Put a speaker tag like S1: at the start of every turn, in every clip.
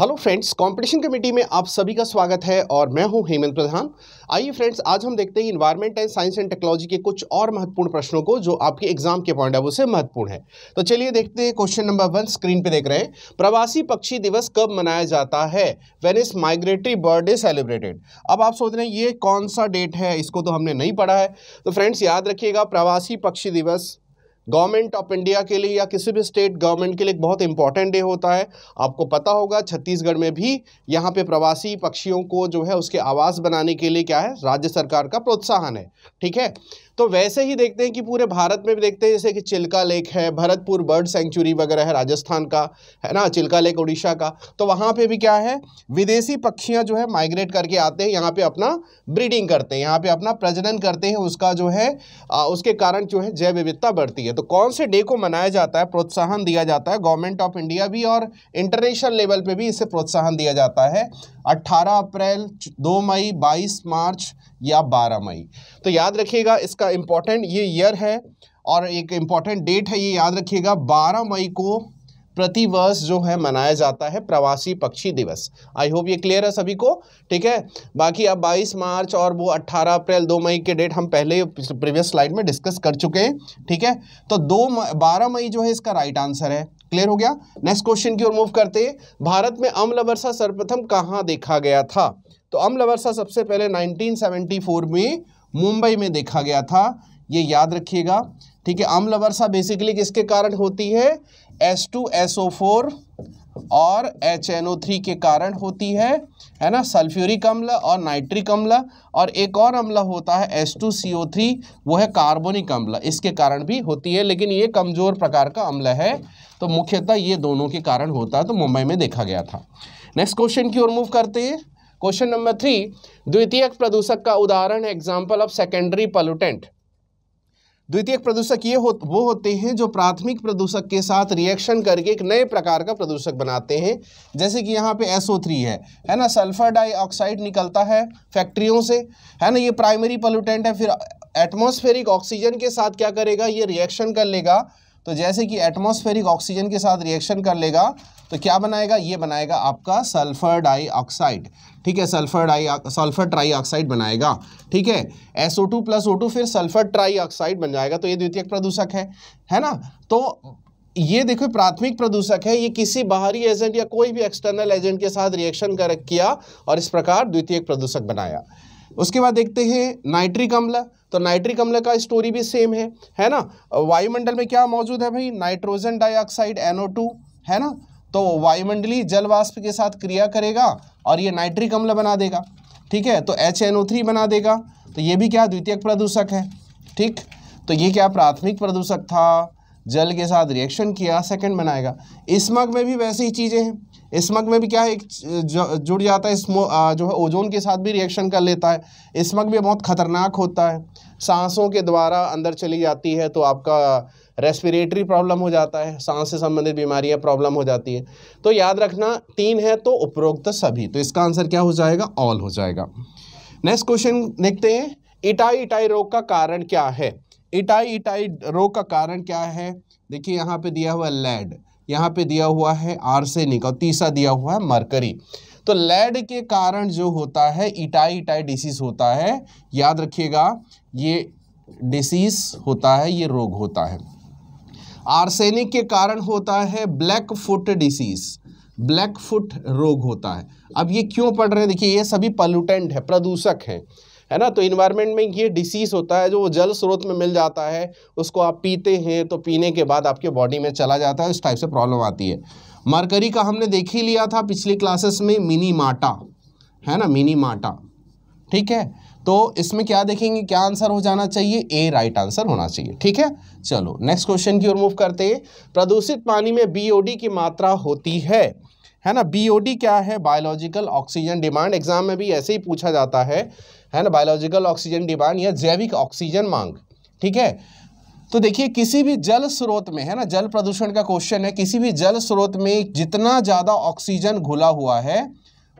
S1: hello friends competition committee में आप सभी का स्वागत है और मैं हूं हेमंत प्रधान आइए फ्रेंड्स आज हम देखते हैं environment and science and technology के कुछ और महत्वपूर्ण प्रश्नों को जो आपके एग्जाम के पॉइंट ऑफ व्यू से महत्वपूर्ण है तो चलिए देखते हैं क्वेश्चन नंबर वन स्क्रीन पे देख रहे हैं प्रवासी पक्षी दिवस कब मनाया जाता है when is migratory birthday celebrated अब आप सोच रहे हैं ये कौन सा डेट है इसको तो हमने नहीं पढ़ा है तो फ्रेंड्स याद रखिएगा प्रवासी पक्षी दिवस गवर्नमेंट ऑफ इंडिया के लिए या किसी भी स्टेट गवर्नमेंट के लिए एक बहुत इंपॉर्टेंट डे होता है आपको पता होगा छत्तीसगढ़ में भी यहाँ पे प्रवासी पक्षियों को जो है उसके आवास बनाने के लिए क्या है राज्य सरकार का प्रोत्साहन है ठीक है तो वैसे ही देखते हैं कि पूरे भारत में भी देखते हैं जैसे कि चिल्का लेक है भरतपुर बर्ड सेंचुरी वगैरह है राजस्थान का है ना चिल्का लेक उड़ीसा का तो वहाँ पे भी क्या है विदेशी पक्षियाँ जो है माइग्रेट करके आते हैं यहाँ पे अपना ब्रीडिंग करते हैं यहाँ पे अपना प्रजनन करते हैं उसका जो है आ, उसके कारण जो है जैव विविधता बढ़ती है तो कौन से डे को मनाया जाता है प्रोत्साहन दिया जाता है गवर्नमेंट ऑफ इंडिया भी और इंटरनेशनल लेवल पर भी इसे प्रोत्साहन दिया जाता है अट्ठारह अप्रैल दो मई बाईस मार्च या बारह मई तो याद रखिएगा इसका का इम्पॉर्टेंट ये ईयर है और एक इम्पॉर्टेंट डेट है ये याद रखिएगा बारह मई को प्रतिवर्ष जो है मनाया जाता है प्रवासी पक्षी दिवस आई होप ये क्लियर है सभी को ठीक है बाकी अब 22 मार्च और वो 18 अप्रैल 2 मई के डेट हम पहले प्रीवियस स्लाइड में डिस्कस कर चुके हैं ठीक है तो दो बारह मई जो है इसका राइट आंसर है क्लियर हो गया नेक्स्ट क्वेश्चन की ओर मूव करते हैं भारत में अम्ल वर्षा सर्वप्रथम कहाँ देखा गया था तो अम्ल वर्षा सबसे पहले नाइनटीन में मुंबई में देखा गया था ये याद रखिएगा ठीक है अम्ल वर्षा बेसिकली किसके कारण होती है H2SO4 और HNO3 के कारण होती है है ना सल्फ्यूरिक अम्ल और नाइट्रिक अम्ल और एक और अम्ल होता है H2CO3 वो है कार्बोनिक अम्ल इसके कारण भी होती है लेकिन ये कमज़ोर प्रकार का अम्ल है तो मुख्यतः ये दोनों के कारण होता है तो मुंबई में देखा गया था नेक्स्ट क्वेश्चन की ओर मूव करते हैं क्वेश्चन नंबर थ्री द्वितीयक प्रदूषक का उदाहरण है एग्जाम्पल ऑफ सेकेंडरी पॉल्यूटेंट द्वितीयक प्रदूषक ये हो वो होते हैं जो प्राथमिक प्रदूषक के साथ रिएक्शन करके एक नए प्रकार का प्रदूषक बनाते हैं जैसे कि यहाँ पे SO3 है है ना सल्फर डाइऑक्साइड निकलता है फैक्ट्रियों से है ना ये प्राइमरी पॉल्यूटेंट है फिर एटमॉस्फेरिक ऑक्सीजन के साथ क्या करेगा ये रिएक्शन कर लेगा तो जैसे कि एटमोस्फेरिक ऑक्सीजन के साथ रिएक्शन कर लेगा तो क्या बनाएगा ये बनाएगा आपका सल्फर डाईऑक्साइड ठीक है सल्फर डाई सल्फर ट्राईऑक्साइड बनाएगा ठीक है S O two plus O two फिर सल्फर ट्राईऑक्साइड बन जाएगा तो ये द्वितीय प्रदूषक है है ना तो ये देखो प्राथमिक प्रदूषक है ये किसी बाहरी एजेंट या कोई भी एक्सटर्नल एजेंट के साथ रिएक्शन कर किया और इस प्रकार द्वितीय प्रदूषक बनाया उसके बाद देखते हैं नाइट्रिक अम्ल तो नाइट्रिक अम्ल का स्टोरी भी सेम है है ना वायुमंडल में क्या मौजूद है भाई नाइट्रोजन डाइऑक्साइड टू है ना तो वायुमंडली जलवाष्प के साथ क्रिया करेगा और ये नाइट्रिक अम्ल बना देगा ठीक है तो थ्री बना देगा तो ये भी क्या द्वितीयक प्रदूषक है ठीक तो ये क्या प्राथमिक प्रदूषक था जल के साथ रिएक्शन किया सेकेंड बनाएगा स्मग में भी वैसे ही चीज़ें हैं स्मग में भी क्या है एक जुड़ जाता है स्मो जो है ओजोन के साथ भी रिएक्शन कर लेता है स्मग भी बहुत ख़तरनाक होता है सांसों के द्वारा अंदर चली जाती है तो आपका रेस्पिरेटरी प्रॉब्लम हो जाता है सांस से संबंधित बीमारियां प्रॉब्लम हो जाती है तो याद रखना तीन है तो उपरोक्त सभी तो इसका आंसर क्या हो जाएगा ऑल हो जाएगा नेक्स्ट क्वेश्चन देखते हैं इटाई इटाई रोग का कारण क्या है इटाई इटाई रोग का कारण क्या है देखिए यहाँ पे दिया हुआ लेड यहाँ पे दिया हुआ है आर्सेनिक और तीसरा दिया हुआ है मरकरी तो लेड के कारण जो होता है इटाई इटाई डिसीज होता है याद रखिएगा ये डिसीज होता है ये रोग होता है आर्सेनिक के कारण होता है black foot disease black foot रोग होता है अब ये क्यों पढ़ रहे हैं देखिए ये सभी पॉल्यूटेंट है प्रदूषक है है ना तो इन्वायरमेंट में ये डिसीज़ होता है जो जल स्रोत में मिल जाता है उसको आप पीते हैं तो पीने के बाद आपके बॉडी में चला जाता है इस टाइप से प्रॉब्लम आती है मरकरी का हमने देख ही लिया था पिछली क्लासेस में मिनी माटा है ना मिनी माटा ठीक है तो इसमें क्या देखेंगे क्या आंसर हो जाना चाहिए ए राइट आंसर होना चाहिए ठीक है चलो नेक्स्ट क्वेश्चन की ओर मूव करते हैं प्रदूषित पानी में बीओडी की मात्रा होती है है ना बीओडी क्या है बायोलॉजिकल ऑक्सीजन डिमांड एग्जाम में भी ऐसे ही पूछा जाता है है ना बायोलॉजिकल ऑक्सीजन डिमांड या जैविक ऑक्सीजन मांग ठीक है तो देखिए किसी भी जल स्रोत में है ना जल प्रदूषण का क्वेश्चन है किसी भी जल स्रोत में जितना ज़्यादा ऑक्सीजन घुला हुआ है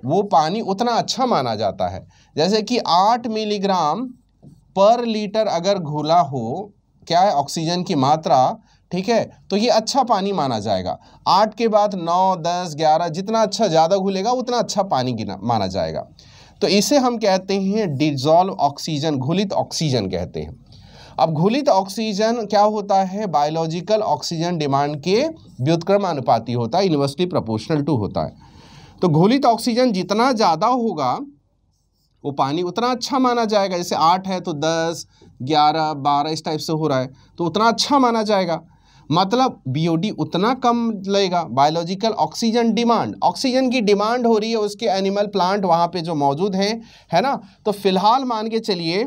S1: वो पानी उतना अच्छा माना जाता है जैसे कि आठ मिलीग्राम पर लीटर अगर घुला हो क्या है ऑक्सीजन की मात्रा ठीक है तो ये अच्छा पानी माना जाएगा आठ के बाद नौ दस ग्यारह जितना अच्छा ज़्यादा घुलेगा उतना अच्छा पानी गिना माना जाएगा तो इसे हम कहते हैं डिजॉल्व ऑक्सीजन घुलित ऑक्सीजन कहते हैं अब घुलित ऑक्सीजन क्या होता है बायोलॉजिकल ऑक्सीजन डिमांड के व्युतक्रम अनुपाती होता है यूनिवर्सिटी प्रोपोर्शनल टू होता है तो घुलित ऑक्सीजन जितना ज़्यादा होगा वो पानी उतना अच्छा माना जाएगा जैसे आठ है तो दस ग्यारह बारह इस टाइप से हो रहा है तो उतना अच्छा माना जाएगा मतलब बीओडी उतना कम लेगा बायोलॉजिकल ऑक्सीजन डिमांड ऑक्सीजन की डिमांड हो रही है उसके एनिमल प्लांट वहाँ पे जो मौजूद है है ना तो फिलहाल मान के चलिए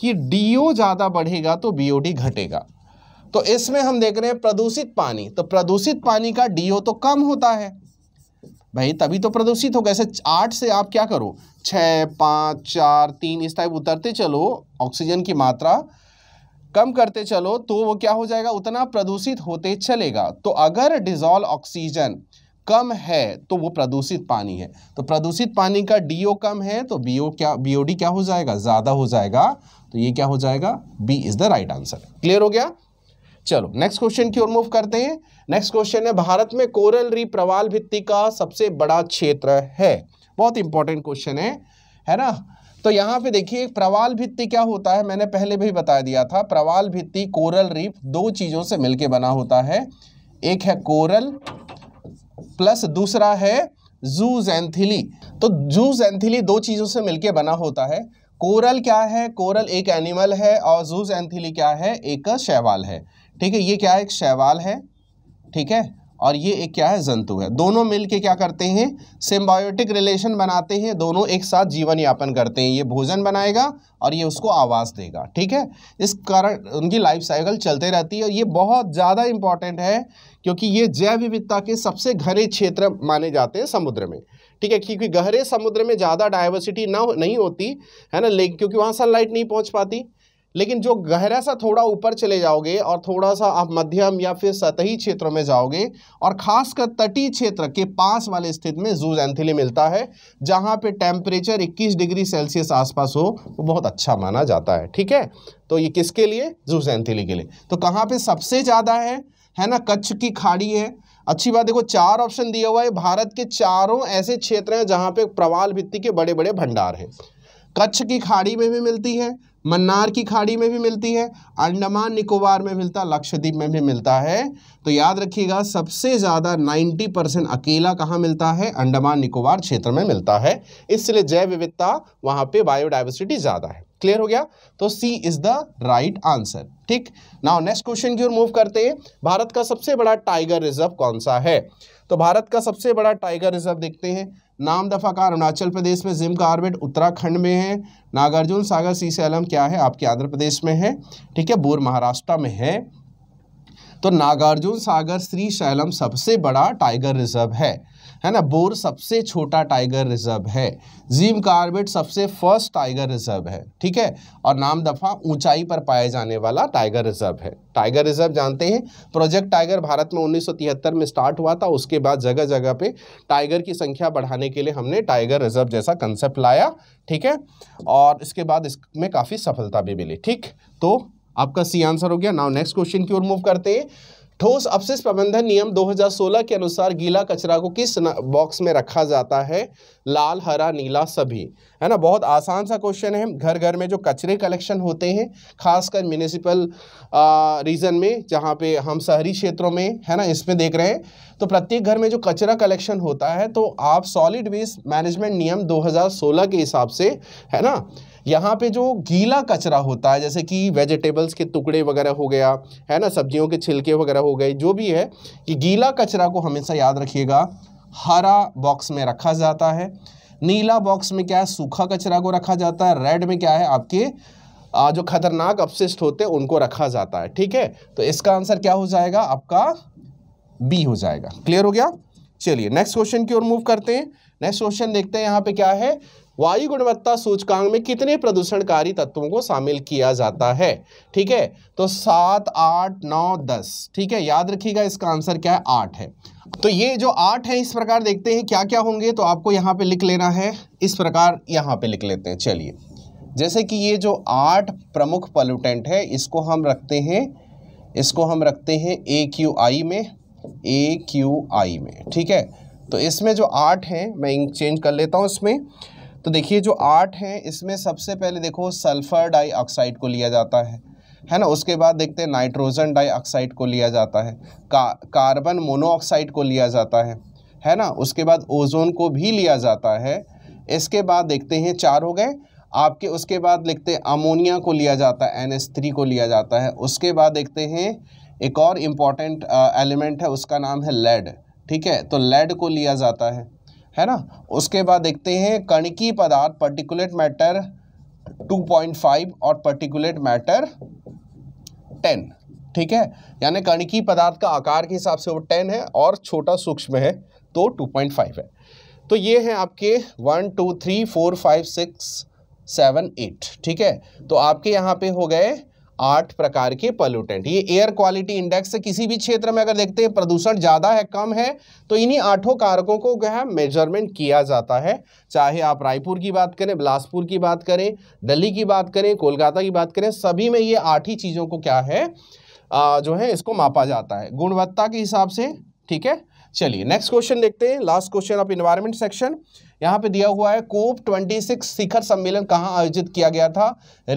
S1: कि डीओ ज़्यादा बढ़ेगा तो बीओडी घटेगा तो इसमें हम देख रहे हैं प्रदूषित पानी तो प्रदूषित पानी का डीओ तो कम होता है भाई तभी तो प्रदूषित होगा ऐसे आठ से आप क्या करो छः पाँच चार तीन इस टाइप उतरते चलो ऑक्सीजन की मात्रा कम करते चलो तो वो क्या हो जाएगा उतना प्रदूषित होते चलेगा तो अगर डिजोल्व ऑक्सीजन कम है तो वो प्रदूषित पानी है तो प्रदूषित पानी का डीओ कम है तो बीओ क्या बीओडी क्या हो जाएगा ज़्यादा हो जाएगा तो ये क्या हो जाएगा B is the right answer clear हो गया चलो नेक्स्ट क्वेश्चन की ओर मूव करते हैं नेक्स्ट क्वेश्चन है भारत में कोरल री प्रवाल भित्ति का सबसे बड़ा क्षेत्र है बहुत इंपॉर्टेंट क्वेश्चन है है ना तो यहाँ पे देखिए प्रवाल भित्ति क्या होता है मैंने पहले भी बता दिया था प्रवाल भित्ति कोरल रीफ दो चीज़ों से मिलके बना होता है एक है कोरल प्लस दूसरा है जू जैंथिली तो जू जैंथिली दो चीज़ों से मिलके बना होता है कोरल क्या है कोरल एक एनिमल है और जैंथिली क्या है एक शैवाल है ठीक है ये क्या है एक शैवाल है ठीक है और ये एक क्या है जंतु है दोनों मिलके क्या करते हैं सिम्बायोटिक रिलेशन बनाते हैं दोनों एक साथ जीवन यापन करते हैं ये भोजन बनाएगा और ये उसको आवाज़ देगा ठीक है इस कारण उनकी लाइफ साइकिल चलते रहती है और ये बहुत ज़्यादा इम्पॉर्टेंट है क्योंकि ये जैव विविधता के सबसे घने क्षेत्र माने जाते हैं समुद्र में ठीक है क्योंकि गहरे समुद्र में ज़्यादा डाइवर्सिटी ना नहीं होती है ना लेकिन क्योंकि वहाँ सनलाइट नहीं पहुँच पाती लेकिन जो गहरा सा थोड़ा ऊपर चले जाओगे और थोड़ा सा आप मध्यम या फिर सतही क्षेत्रों में जाओगे और खासकर तटीय क्षेत्र के पास वाले स्थित में जू जैंथिली मिलता है जहाँ पे टेम्परेचर 21 डिग्री सेल्सियस आसपास हो वो बहुत अच्छा माना जाता है ठीक है तो ये किसके लिए जू जैंथिली के लिए तो कहाँ पर सबसे ज़्यादा है है ना कच्छ की खाड़ी है अच्छी बात देखो चार ऑप्शन दिया हुआ है भारत के चारों ऐसे क्षेत्र हैं जहाँ पे प्रवाल भित्ति के बड़े बड़े भंडार हैं कच्छ की खाड़ी में भी मिलती है मन्नार की खाड़ी में भी मिलती है अंडमान निकोबार में मिलता लक्षद्वीप में भी मिलता है तो याद रखिएगा सबसे ज़्यादा 90 परसेंट अकेला कहाँ मिलता है अंडमान निकोबार क्षेत्र में मिलता है इसलिए जैव विविधता वहाँ पे बायोडाइवर्सिटी ज़्यादा है क्लियर हो गया तो C is the right answer ठीक नाउ नेक्स्ट क्वेश्चन की ओर मूव करते हैं भारत का सबसे बड़ा टाइगर रिजर्व कौन सा है तो भारत का सबसे बड़ा टाइगर रिजर्व देखते हैं नाम दफ़ा कार अरुणाचल प्रदेश में जिम कार्बेट उत्तराखंड में है नागार्जुन सागर सी सैलम क्या है आपके आंध्र प्रदेश में है ठीक है बोर महाराष्ट्र में है तो नागार्जुन सागर श्री शैलम सबसे बड़ा टाइगर रिजर्व है है ना बोर सबसे छोटा टाइगर रिजर्व है जीम कार्बेट सबसे फर्स्ट टाइगर रिजर्व है ठीक है और नाम दफ़ा ऊंचाई पर पाए जाने वाला टाइगर रिजर्व है टाइगर रिजर्व जानते हैं प्रोजेक्ट टाइगर भारत में 1973 में स्टार्ट हुआ था उसके बाद जगह जगह पे टाइगर की संख्या बढ़ाने के लिए हमने टाइगर रिजर्व जैसा कंसेप्ट लाया ठीक है और इसके बाद इसमें काफ़ी सफलता भी मिली ठीक तो आपका सी आंसर हो गया नाउ नेक्स्ट क्वेश्चन की ओर मूव करते हैं ठोस अपशिष्ट प्रबंधन नियम 2016 के अनुसार गीला कचरा को किस बॉक्स में रखा जाता है लाल हरा नीला सभी है ना बहुत आसान सा क्वेश्चन है घर घर में जो कचरे कलेक्शन होते हैं खासकर म्यूनिसिपल रीजन में जहाँ पे हम शहरी क्षेत्रों में है ना इसमें देख रहे हैं तो प्रत्येक घर में जो कचरा कलेक्शन होता है तो आप सॉलिड वेस्ट मैनेजमेंट नियम 2016 के हिसाब से है ना यहाँ पे जो गीला कचरा होता है जैसे कि वेजिटेबल्स के टुकड़े वगैरह हो गया है ना सब्जियों के छिलके वगैरह हो गए जो भी है कि गीला कचरा को हमेशा याद रखिएगा हरा बॉक्स में रखा जाता है नीला बॉक्स में क्या है सूखा कचरा को रखा जाता है रेड में क्या है आपके जो खतरनाक अपशिष्ट होते हैं उनको रखा जाता है ठीक है तो इसका आंसर क्या हो जाएगा आपका बी हो जाएगा क्लियर हो गया चलिए नेक्स्ट क्वेश्चन की ओर मूव करते हैं नेक्स्ट क्वेश्चन देखते हैं यहाँ पे क्या है वायु गुणवत्ता सूचकांक में कितने प्रदूषणकारी तत्वों को शामिल किया जाता है ठीक है तो सात आठ नौ दस ठीक है याद रखिएगा इसका आंसर क्या है आठ है तो ये जो आठ है इस प्रकार देखते हैं क्या क्या होंगे तो आपको यहाँ पे लिख लेना है इस प्रकार यहाँ पे लिख लेते हैं चलिए जैसे कि ये जो आठ प्रमुख पॉल्यूटेंट है इसको हम रखते हैं इसको हम रखते हैं ए क्यू आई में ए क्यू आई में ठीक है तो इसमें जो आठ हैं मैं इंक चेंज कर लेता हूँ इसमें तो देखिए जो आठ हैं इसमें सबसे पहले देखो सल्फ़र डाइऑक्साइड को लिया जाता है है ना उसके बाद देखते हैं नाइट्रोजन डाइऑक्साइड को लिया जाता है का कार्बन मोनोऑक्साइड को लिया जाता है है ना उसके बाद ओजोन को भी लिया जाता है इसके बाद देखते हैं चार हो गए आपके उसके बाद लिखते हैं अमोनिया को लिया जाता है एन एस थ्री को लिया जाता है उसके बाद देखते हैं एक और इम्पॉर्टेंट एलिमेंट uh, है उसका नाम है लेड ठीक है तो लेड को लिया जाता है है ना उसके बाद देखते हैं कणकी पदार्थ पर्टिकुलेट मैटर 2.5 और पर्टिकुलेट मैटर 10 ठीक है यानी कणकी पदार्थ का आकार के हिसाब से वो 10 है और छोटा सूक्ष्म है तो 2.5 है तो ये हैं आपके one two three four five six seven eight ठीक है तो आपके यहाँ पे हो गए आठ प्रकार के पॉल्यूटेंट ये एयर क्वालिटी इंडेक्स किसी भी क्षेत्र में अगर देखते हैं प्रदूषण ज़्यादा है कम है तो इन्हीं आठों कारकों को क्या है मेजरमेंट किया जाता है चाहे आप रायपुर की बात करें बिलासपुर की बात करें दिल्ली की बात करें कोलकाता की बात करें सभी में ये आठ ही चीज़ों को क्या है आ, जो है इसको मापा जाता है गुणवत्ता के हिसाब से ठीक है चलिए नेक्स्ट क्वेश्चन देखते हैं last question of environment section यहाँ पे दिया हुआ है कोप 26 शिखर सम्मेलन कहाँ आयोजित किया गया था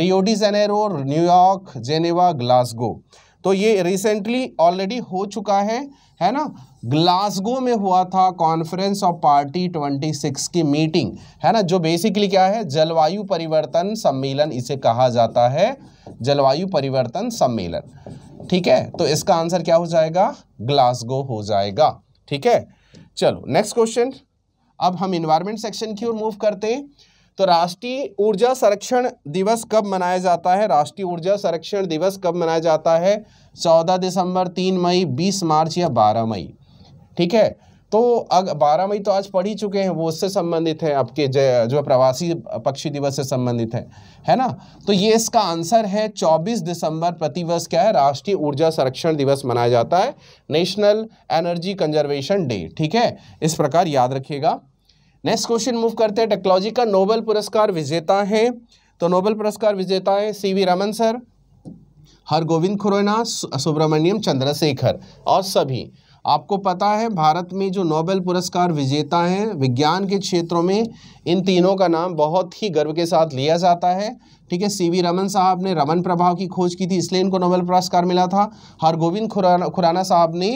S1: Rio de Janeiro New York Geneva Glasgow तो ये रिसेंटली ऑलरेडी हो चुका है है ना ग्लासगो में हुआ था कॉन्फ्रेंस ऑफ पार्टी 26 की मीटिंग है ना जो बेसिकली क्या है जलवायु परिवर्तन सम्मेलन इसे कहा जाता है जलवायु परिवर्तन सम्मेलन ठीक है तो इसका आंसर क्या हो जाएगा ग्लासगो हो जाएगा ठीक है चलो नेक्स्ट क्वेश्चन अब हम इन्वायरमेंट सेक्शन की ओर मूव करते हैं तो राष्ट्रीय ऊर्जा संरक्षण दिवस कब मनाया जाता है राष्ट्रीय ऊर्जा संरक्षण दिवस कब मनाया जाता है चौदह दिसंबर तीन मई बीस मार्च या बारह मई ठीक है तो अग बारह मई तो आज पढ़ ही चुके हैं वो उससे संबंधित है आपके जो प्रवासी पक्षी दिवस से संबंधित है है ना तो ये इसका आंसर है 24 दिसंबर प्रतिवर्ष क्या है राष्ट्रीय ऊर्जा संरक्षण दिवस मनाया जाता है नेशनल एनर्जी कंजर्वेशन डे ठीक है इस प्रकार याद रखिएगा नेक्स्ट क्वेश्चन मूव करते हैं टेक्नोलॉजी का नोबेल पुरस्कार विजेता है तो नोबेल पुरस्कार विजेता है C V Raman sir Har Gobind Khorana Subrahmanyan Chandrasekhar और सभी आपको पता है भारत में जो नोबेल पुरस्कार विजेता हैं विज्ञान के क्षेत्रों में इन तीनों का नाम बहुत ही गर्व के साथ लिया जाता है ठीक है सीवी रमन साहब ने रमन प्रभाव की खोज की थी इसलिए इनको नोबेल पुरस्कार मिला था हरगोविंद खुराना खुराना साहब ने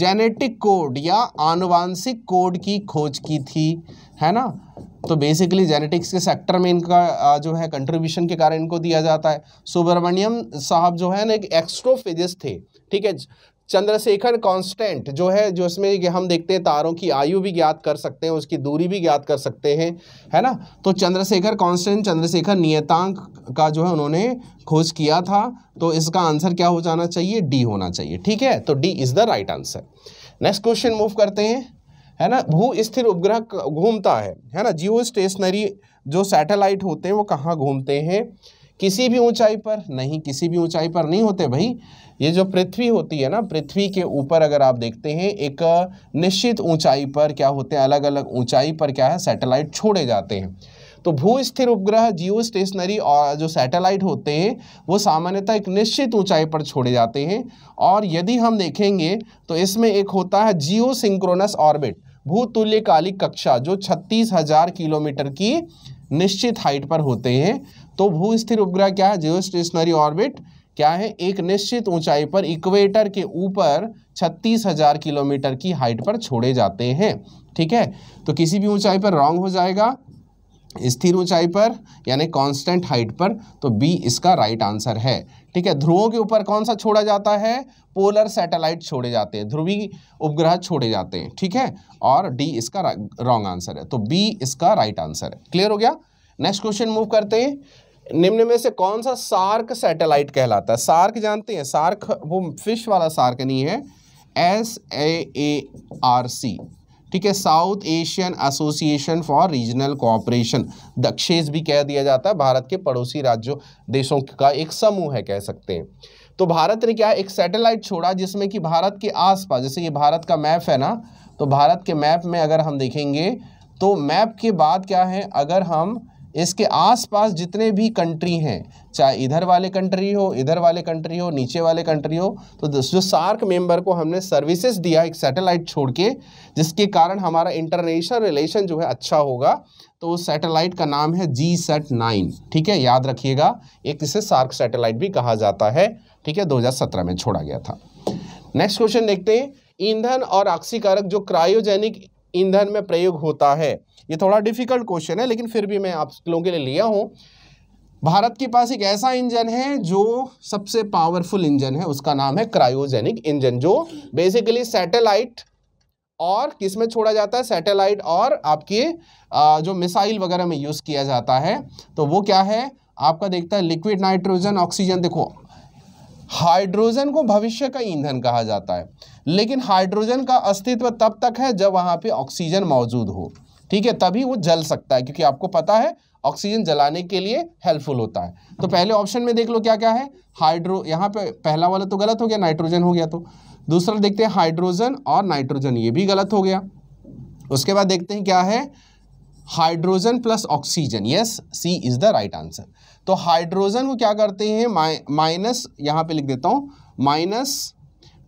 S1: जेनेटिक कोड या आनुवांशिक कोड की खोज की थी है ना तो बेसिकली जेनेटिक्स के सेक्टर में इनका जो है कंट्रीब्यूशन के कारण इनको दिया जाता है सुब्रमण्यम साहब जो है ना एक एक्स्ट्रोफेजिस थे ठीक है चंद्रशेखर कांस्टेंट जो है जो इसमें कि हम देखते हैं तारों की आयु भी ज्ञात कर सकते हैं उसकी दूरी भी ज्ञात कर सकते हैं है ना तो चंद्रशेखर कांस्टेंट चंद्रशेखर नियतांक का जो है उन्होंने खोज किया था तो इसका आंसर क्या हो जाना चाहिए डी होना चाहिए ठीक है तो D is the right answer next question move करते हैं है ना भू स्थिर उपग्रह घूमता है है ना जियो स्टेशनरी जो सैटेलाइट होते हैं वो कहाँ घूमते हैं किसी भी ऊंचाई पर नहीं किसी भी ऊंचाई पर नहीं होते भाई ये जो पृथ्वी होती है ना पृथ्वी के ऊपर अगर आप देखते हैं एक निश्चित ऊंचाई पर क्या होते हैं अलग अलग ऊंचाई पर क्या है सैटेलाइट छोड़े जाते हैं तो भू स्थिर उपग्रह जियो स्टेशनरी और जो सैटेलाइट होते हैं वो सामान्यतः एक निश्चित ऊंचाई पर छोड़े जाते हैं और यदि हम देखेंगे तो इसमें एक होता है जियो सिंक्रोनस ऑर्बिट भूतुल्यकालिक कक्षा जो छत्तीस हजार किलोमीटर की निश्चित हाइट पर होते हैं तो भू स्थिर उपग्रह क्या है जियो स्टेशनरी ऑर्बिट क्या है एक निश्चित ऊंचाई पर इक्वेटर के ऊपर छत्तीस हजार किलोमीटर की हाइट पर छोड़े जाते हैं ठीक है तो किसी भी ऊंचाई पर रॉन्ग हो जाएगा स्थिर ऊंचाई पर यानी कांस्टेंट हाइट पर तो बी इसका राइट आंसर है ठीक है ध्रुवों के ऊपर कौन सा छोड़ा जाता है पोलर सैटेलाइट छोड़े जाते हैं ध्रुवी उपग्रह छोड़े जाते हैं ठीक है और डी इसका रॉन्ग आंसर है तो बी इसका राइट आंसर है क्लियर हो गया नेक्स्ट क्वेश्चन मूव करते हैं निम्न में से कौन सा सार्क सैटेलाइट कहलाता है सार्क जानते हैं सार्क वो फिश वाला सार्क नहीं है S A A R C ठीक है South Asian Association for Regional Cooperation Dakshes भी कह दिया जाता है भारत के पड़ोसी राज्यों देशों का एक समूह है कह सकते हैं तो भारत ने क्या एक सैटेलाइट छोड़ा जिसमें कि भारत के आसपास जैसे ये भारत का मैप है ना तो भारत के मैप में अगर हम देखेंगे तो मैप के बाद क्या है अगर हम इसके आसपास जितने भी कंट्री हैं चाहे इधर वाले कंट्री हो इधर वाले कंट्री हो नीचे वाले कंट्री हो तो जो सार्क मेंबर को हमने सर्विसेज दिया एक सैटेलाइट छोड़ के जिसके कारण हमारा इंटरनेशनल रिलेशन जो है अच्छा होगा तो उस सैटेलाइट का नाम है जी सेट नाइन ठीक है याद रखिएगा एक इसे सार्क सैटेलाइट भी कहा जाता है ठीक है दो में छोड़ा गया था नेक्स्ट क्वेश्चन देखते हैं ईंधन और आक्सीकारक जो क्रायोजेनिक ईंधन में प्रयोग होता है ये थोड़ा डिफिकल्ट क्वेश्चन है लेकिन फिर भी मैं आप लोगों के लिए लिया हूँ भारत के पास एक ऐसा इंजन है जो सबसे पावरफुल इंजन है उसका नाम है क्रायोजेनिक इंजन जो बेसिकली सैटेलाइट और किस में छोड़ा जाता है सैटेलाइट और आपके जो मिसाइल वगैरह में यूज़ किया जाता है तो वो क्या है आपका देखता है लिक्विड नाइट्रोजन ऑक्सीजन देखो हाइड्रोजन को भविष्य का ईंधन कहा जाता है लेकिन हाइड्रोजन का अस्तित्व तब तक है जब वहां पे ऑक्सीजन मौजूद हो ठीक है तभी वो जल सकता है क्योंकि आपको पता है ऑक्सीजन जलाने के लिए हेल्पफुल होता है तो पहले ऑप्शन में देख लो क्या क्या है हाइड्रो यहाँ पे पहला वाला तो गलत हो गया नाइट्रोजन हो गया तो दूसरा देखते हैं हाइड्रोजन और नाइट्रोजन ये भी गलत हो गया उसके बाद देखते हैं क्या है hydrogen plus oxygen yes C is the right answer तो हाइड्रोजन को क्या करते हैं माइनस यहां पे लिख देता हूं माइनस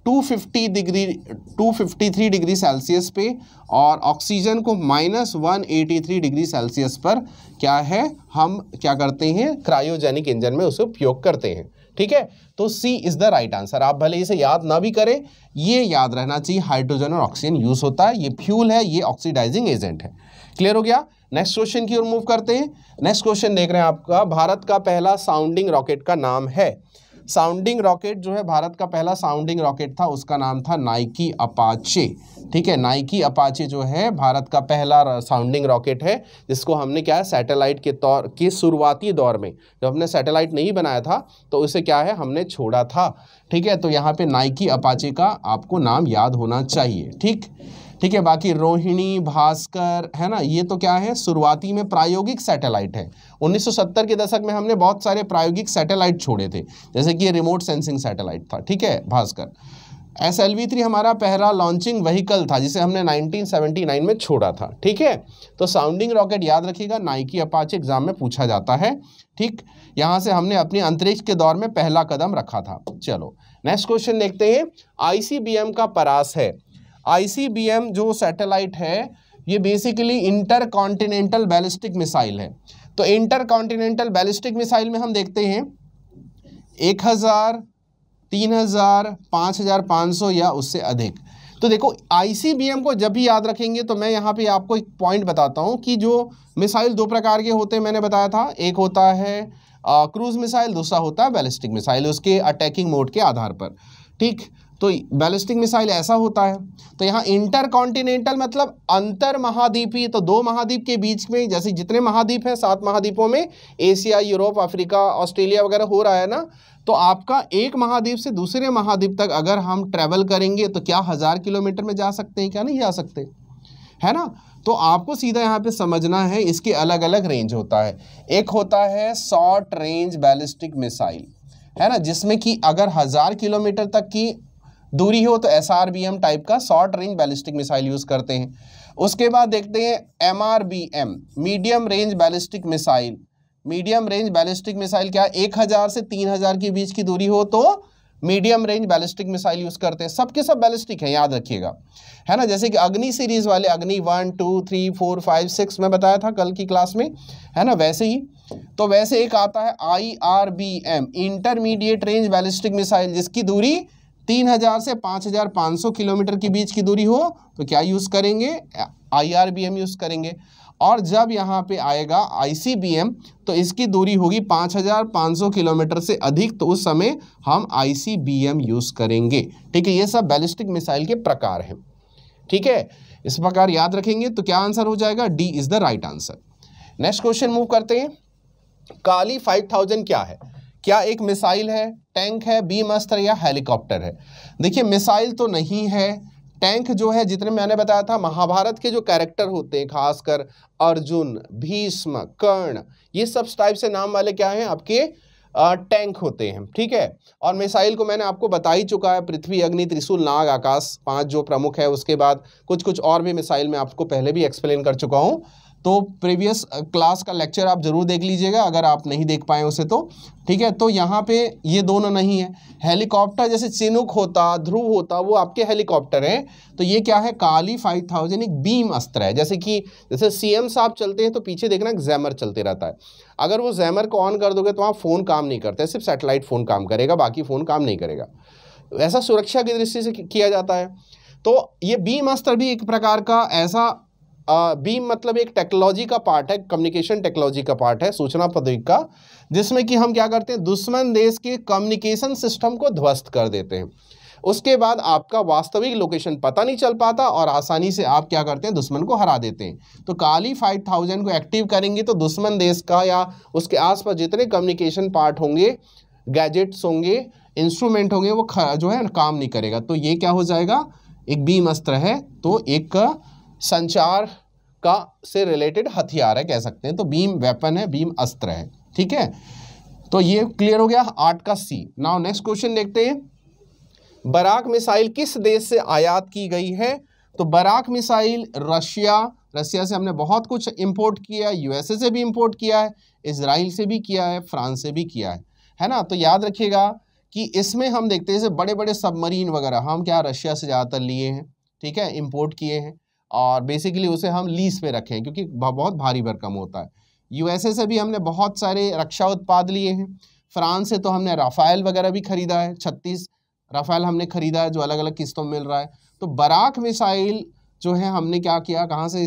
S1: 250 डिग्री 253 डिग्री सेल्सियस पे और ऑक्सीजन को माइनस वन डिग्री सेल्सियस पर क्या है हम क्या करते हैं क्रायोजेनिक इंजन में उसे उपयोग करते हैं ठीक है तो C is the right answer आप भले इसे याद ना भी करें ये याद रहना चाहिए हाइड्रोजन और ऑक्सीजन यूज़ होता है ये फ्यूल है ये ऑक्सीडाइजिंग एजेंट है क्लियर हो गया नेक्स्ट क्वेश्चन की ओर मूव करते हैं नेक्स्ट क्वेश्चन देख रहे हैं आपका भारत का पहला साउंडिंग रॉकेट का नाम है साउंडिंग रॉकेट जो है भारत का पहला साउंडिंग रॉकेट था उसका नाम था नाइकी अपाचे ठीक है नाइकी अपाचे जो है भारत का पहला साउंडिंग रॉकेट है जिसको हमने क्या है सैटेलाइट के तौर के शुरुआती दौर में जब हमने सैटेलाइट नहीं बनाया था तो उसे क्या है हमने छोड़ा था ठीक है तो यहाँ पे नाइकी अपाचे का आपको नाम याद होना चाहिए ठीक ठीक है बाकी रोहिणी भास्कर है ना ये तो क्या है शुरुआती में प्रायोगिक सैटेलाइट है 1970 के दशक में हमने बहुत सारे प्रायोगिक सैटेलाइट छोड़े थे जैसे कि ये रिमोट सेंसिंग सैटेलाइट था ठीक है Bhaskara S L V three हमारा पहला लॉन्चिंग व्हीकल था जिसे हमने 1979 में छोड़ा था ठीक है तो साउंडिंग रॉकेट याद रखिएगा नाइकी अपाच एग्जाम में पूछा जाता है ठीक यहाँ से हमने अपने अंतरिक्ष के दौर में पहला कदम रखा था चलो नेक्स्ट क्वेश्चन देखते हैं आईसीबीएम का परास है आईसीबीएम जो सैटेलाइट है ये basically intercontinental ballistic missile है तो इंटर कॉन्टिनेंटल बैलिस्टिक मिसाइल में हम देखते हैं एक हज़ार तीन हज़ार पाँच हज़ार पाँच सौ या उससे अधिक तो देखो आईसीबीएम को जब भी याद रखेंगे तो मैं यहाँ पे आपको एक पॉइंट बताता हूँ कि जो मिसाइल दो प्रकार के होते हैं मैंने बताया था एक होता है क्रूज़ मिसाइल दूसरा होता है बैलिस्टिक मिसाइल उसके अटैकिंग मोड के आधार पर ठीक तो बैलिस्टिक मिसाइल ऐसा होता है तो यहाँ इंटर कॉन्टिनेंटल मतलब अंतर महाद्वीपीय तो दो महाद्वीप के बीच में जैसे जितने महाद्वीप हैं सात महाद्वीपों में एशिया यूरोप अफ्रीका ऑस्ट्रेलिया वगैरह हो रहा है ना तो आपका एक महाद्वीप से दूसरे महाद्वीप तक अगर हम ट्रैवल करेंगे तो क्या हज़ार किलोमीटर में जा सकते हैं क्या नहीं जा सकते है ना तो आपको सीधा यहाँ पे समझना है इसके अलग अलग रेंज होता है एक होता है शॉर्ट रेंज बैलिस्टिक मिसाइल है ना जिसमें कि अगर हज़ार किलोमीटर तक की दूरी हो तो एस टाइप का short range ballistic missile use करते हैं उसके बाद देखते हैं M medium range ballistic missile medium range ballistic missile क्या एक हज़ार से तीन हज़ार के बीच की दूरी हो तो medium range ballistic missile use करते हैं सबके सब बैलिस्टिक है याद रखिएगा है ना जैसे कि अग्नि सीरीज़ वाले Agni one two three four five six में बताया था कल की क्लास में है ना वैसे ही तो वैसे एक आता है I R B M intermediate range ballistic missile जिसकी दूरी तीन हज़ार से पांच हज़ार पाँच सौ किलोमीटर के बीच की दूरी हो तो क्या यूज़ करेंगे I R B M use करेंगे और जब यहाँ पे आएगा आई सी बी एम तो इसकी दूरी होगी पांच हज़ार पाँच सौ किलोमीटर से अधिक तो उस समय हम I C B M use करेंगे ठीक है ये सब बैलिस्टिक मिसाइल के प्रकार हैं ठीक है इस प्रकार याद रखेंगे तो क्या आंसर हो जाएगा D is the right answer next question move करते हैं काली फाइव थाउजेंड क्या है क्या एक मिसाइल है टैंक है बीम अस्त्र या हेलीकॉप्टर है देखिए मिसाइल तो नहीं है टैंक जो है जितने मैंने बताया था महाभारत के जो कैरेक्टर होते हैं खासकर अर्जुन भीष्म कर्ण ये सब टाइप से नाम वाले क्या हैं आपके टैंक होते हैं ठीक है और मिसाइल को मैंने आपको बता ही चुका है पृथ्वी अग्नि त्रिशूल नाग आकाश पांच जो प्रमुख है उसके बाद कुछ कुछ और भी मिसाइल मैं आपको पहले भी एक्सप्लेन कर चुका हूँ तो प्रीवियस क्लास uh, का लेक्चर आप ज़रूर देख लीजिएगा अगर आप नहीं देख पाए उसे तो ठीक है तो यहाँ पे ये दोनों नहीं है हेलीकॉप्टर जैसे चिनुक होता ध्रुव होता वो आपके हेलीकॉप्टर हैं तो ये क्या है काली फाइव थाउजेंड एक बीम अस्त्र है जैसे कि जैसे सीएम साहब चलते हैं तो पीछे देखना एक जैमर चलते रहता है अगर वो जैमर को ऑन कर दोगे तो आप फ़ोन काम नहीं करते सिर्फ सेटेलाइट फ़ोन काम करेगा बाकी फ़ोन काम नहीं करेगा ऐसा सुरक्षा की दृष्टि से किया जाता है तो ये बीम अस्त्र भी एक प्रकार का ऐसा बीम मतलब एक टेक्नोलॉजी का पार्ट है कम्युनिकेशन टेक्नोलॉजी का पार्ट है सूचना प्रौद्योगिकी का जिसमें कि हम क्या करते हैं दुश्मन देश के कम्युनिकेशन सिस्टम को ध्वस्त कर देते हैं उसके बाद आपका वास्तविक लोकेशन पता नहीं चल पाता और आसानी से आप क्या करते हैं दुश्मन को हरा देते हैं तो काली फाइव थाउजेंड को एक्टिव करेंगे तो दुश्मन देश का या उसके आसपास जितने कम्युनिकेशन पार्ट होंगे गैजेट्स होंगे इंस्ट्रूमेंट होंगे वो जो है काम नहीं करेगा तो ये क्या हो जाएगा एक बीम अस्त्र है तो एक संचार का से रिलेटेड हथियार है कह सकते हैं तो बीम वेपन है बीम अस्त्र है ठीक है तो ये क्लियर हो गया आठ का सी नाउ नेक्स्ट क्वेश्चन देखते हैं बराक मिसाइल किस देश से आयात की गई है तो बराक मिसाइल रशिया रशिया से हमने बहुत कुछ इंपोर्ट किया है यूएसए से भी इंपोर्ट किया है इसराइल से भी किया है फ्रांस से भी किया है है ना तो याद रखिएगा कि इसमें हम देखते हैं जैसे बड़े बड़े सबमरीन वगैरह हम क्या रशिया से ज़्यादातर लिए हैं ठीक है इंपोर्ट किए हैं और बेसिकली उसे हम लीज पे रखें क्योंकि बहुत भारी भरकम होता है यूएसए से भी हमने बहुत सारे रक्षा उत्पाद लिए हैं फ्रांस से तो हमने राफ़ाइल वगैरह भी खरीदा है छत्तीस राफ़ाइल हमने खरीदा है जो अलग अलग किस्तों में मिल रहा है तो बराक मिसाइल जो है हमने क्या किया कहाँ से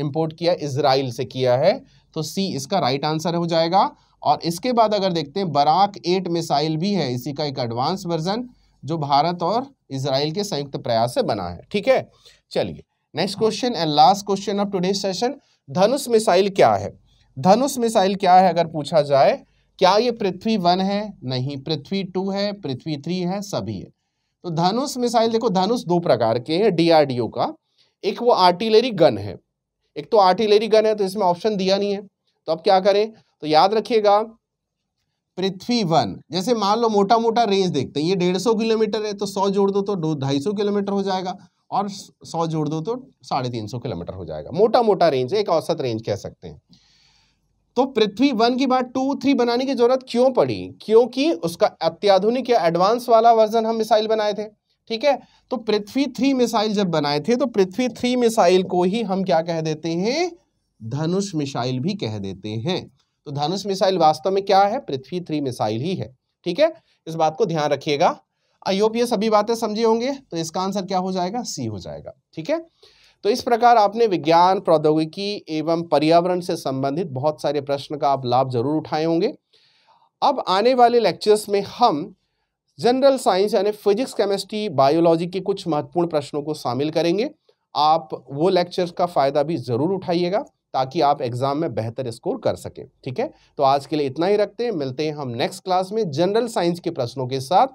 S1: इम्पोर्ट किया इसराइल से किया है तो सी इसका राइट आंसर हो जाएगा और इसके बाद अगर देखते हैं बराक एट मिसाइल भी है इसी का एक एडवांस वर्जन जो भारत और इसराइल के संयुक्त प्रयास से बना है ठीक है चलिए next question and last question of today session Dhanush missile क्या है धनुष मिसाइल क्या है अगर पूछा जाए क्या ये पृथ्वी वन है नहीं पृथ्वी टू है पृथ्वी थ्री है सभी है तो धनुष मिसाइल देखो धनुष दो प्रकार के हैं डीआरडीओ का एक वो आर्टिलरी गन है एक तो आर्टिलरी गन है तो इसमें ऑप्शन दिया नहीं है तो अब क्या करें तो याद रखिएगा पृथ्वी वन जैसे मान लो मोटा मोटा रेंज देखते हैं ये डेढ़ सौ किलोमीटर है तो सौ जोड़ दो तो ढाई सौ किलोमीटर हो जाएगा और सौ जोड़ दो तो साढ़े तीन सौ किलोमीटर हो जाएगा मोटा मोटा रेंज एक औसत रेंज कह सकते हैं तो पृथ्वी वन की बात टू थ्री बनाने की जरूरत क्यों पड़ी क्योंकि उसका अत्याधुनिक या एडवांस वाला वर्जन हम मिसाइल बनाए थे ठीक है तो पृथ्वी थ्री मिसाइल जब बनाए थे तो पृथ्वी थ्री मिसाइल को ही हम क्या कह देते हैं धनुष मिसाइल भी कह देते हैं तो धनुष मिसाइल वास्तव में क्या है पृथ्वी थ्री मिसाइल ही है ठीक है इस बात को ध्यान रखिएगा आई होप ये सभी बातें समझे होंगे तो इसका आंसर क्या हो जाएगा सी हो जाएगा ठीक है तो इस प्रकार आपने विज्ञान प्रौद्योगिकी एवं पर्यावरण से संबंधित बहुत सारे प्रश्न का आप लाभ जरूर उठाए होंगे अब आने वाले लेक्चर्स में हम जनरल साइंस यानी फिजिक्स केमिस्ट्री बायोलॉजी के कुछ महत्वपूर्ण प्रश्नों को शामिल करेंगे आप वो लेक्चर्स का फ़ायदा भी ज़रूर उठाइएगा ताकि आप एग्ज़ाम में बेहतर स्कोर कर सकें ठीक है तो आज के लिए इतना ही रखते हैं मिलते हैं हम नेक्स्ट क्लास में जनरल साइंस के प्रश्नों के साथ